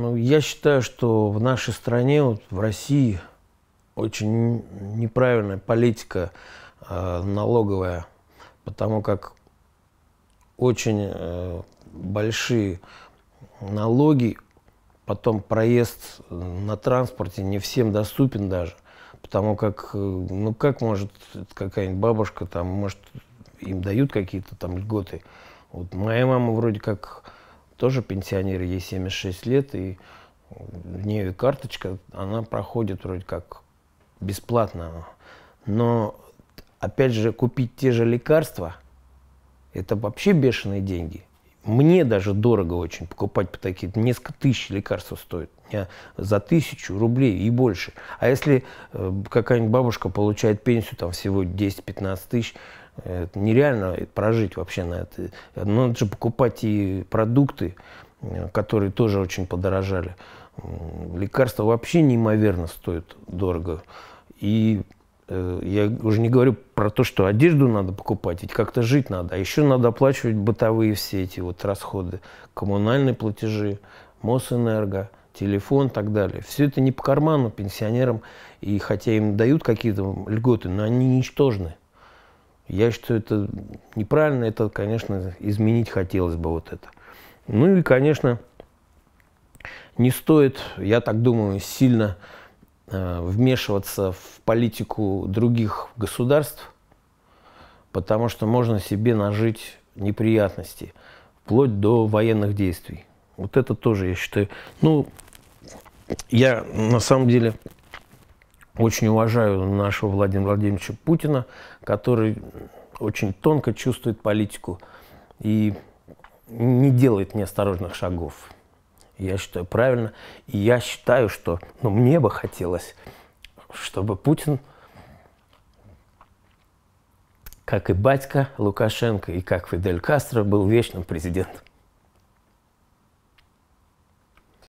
Ну, я считаю, что в нашей стране, вот в России, очень неправильная политика э, налоговая, потому как очень э, большие налоги, потом проезд э, на транспорте не всем доступен даже, потому как, э, ну как может какая-нибудь бабушка там, может им дают какие-то там льготы. Вот моя мама вроде как тоже пенсионер, ей 76 лет, и в нее карточка, она проходит вроде как бесплатно. Но, опять же, купить те же лекарства, это вообще бешеные деньги. Мне даже дорого очень покупать по такие, несколько тысяч лекарств стоит за тысячу рублей и больше. А если э, какая-нибудь бабушка получает пенсию там всего 10-15 тысяч, это нереально прожить вообще на это. Надо же покупать и продукты, э, которые тоже очень подорожали. Лекарства вообще неимоверно стоят дорого. И э, я уже не говорю про то, что одежду надо покупать, ведь как-то жить надо. А еще надо оплачивать бытовые все эти вот расходы, коммунальные платежи, Мосэнерго, телефон и так далее. Все это не по карману пенсионерам, и хотя им дают какие-то льготы, но они ничтожны. Я считаю, это неправильно, это, конечно, изменить хотелось бы вот это. Ну и, конечно, не стоит, я так думаю, сильно э, вмешиваться в политику других государств, потому что можно себе нажить неприятности, вплоть до военных действий. Вот это тоже, я считаю, ну, я на самом деле очень уважаю нашего Владимира Владимировича Путина, который очень тонко чувствует политику и не делает неосторожных шагов. Я считаю правильно. И я считаю, что ну, мне бы хотелось, чтобы Путин, как и батька Лукашенко, и как Фидель Кастро, был вечным президентом.